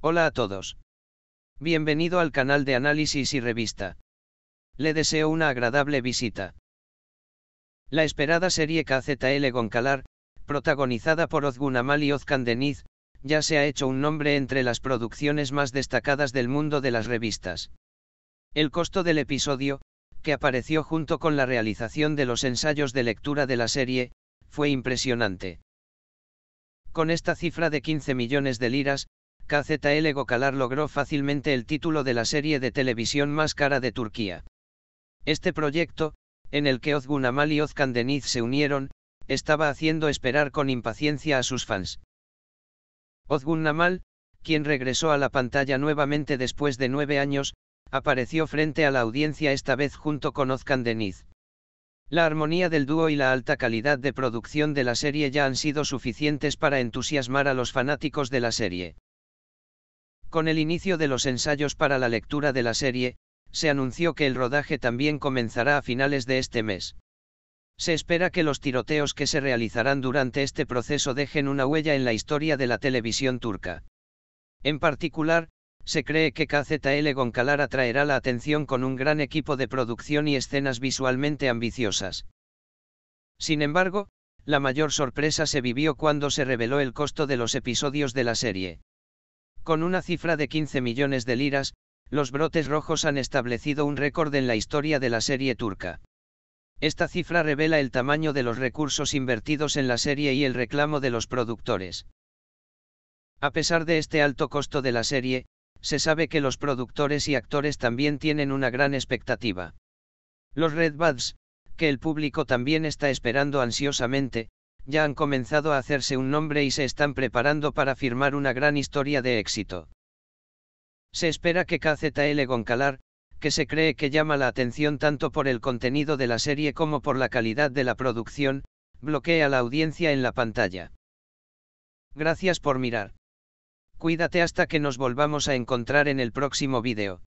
Hola a todos. Bienvenido al canal de análisis y revista. Le deseo una agradable visita. La esperada serie KZL Goncalar, protagonizada por Ozgun Amal y Ozkan Deniz, ya se ha hecho un nombre entre las producciones más destacadas del mundo de las revistas. El costo del episodio, que apareció junto con la realización de los ensayos de lectura de la serie, fue impresionante. Con esta cifra de 15 millones de liras, KZL Gokalar logró fácilmente el título de la serie de televisión más cara de Turquía. Este proyecto, en el que Ozgun Amal y Ozkan Deniz se unieron, estaba haciendo esperar con impaciencia a sus fans. Ozgun Amal, quien regresó a la pantalla nuevamente después de nueve años, apareció frente a la audiencia esta vez junto con Ozkan Deniz. La armonía del dúo y la alta calidad de producción de la serie ya han sido suficientes para entusiasmar a los fanáticos de la serie. Con el inicio de los ensayos para la lectura de la serie, se anunció que el rodaje también comenzará a finales de este mes. Se espera que los tiroteos que se realizarán durante este proceso dejen una huella en la historia de la televisión turca. En particular, se cree que KZL Goncalar atraerá la atención con un gran equipo de producción y escenas visualmente ambiciosas. Sin embargo, la mayor sorpresa se vivió cuando se reveló el costo de los episodios de la serie. Con una cifra de 15 millones de liras, los brotes rojos han establecido un récord en la historia de la serie turca. Esta cifra revela el tamaño de los recursos invertidos en la serie y el reclamo de los productores. A pesar de este alto costo de la serie, se sabe que los productores y actores también tienen una gran expectativa. Los Red Buds, que el público también está esperando ansiosamente, ya han comenzado a hacerse un nombre y se están preparando para firmar una gran historia de éxito. Se espera que KZL Goncalar, que se cree que llama la atención tanto por el contenido de la serie como por la calidad de la producción, bloquee a la audiencia en la pantalla. Gracias por mirar. Cuídate hasta que nos volvamos a encontrar en el próximo video.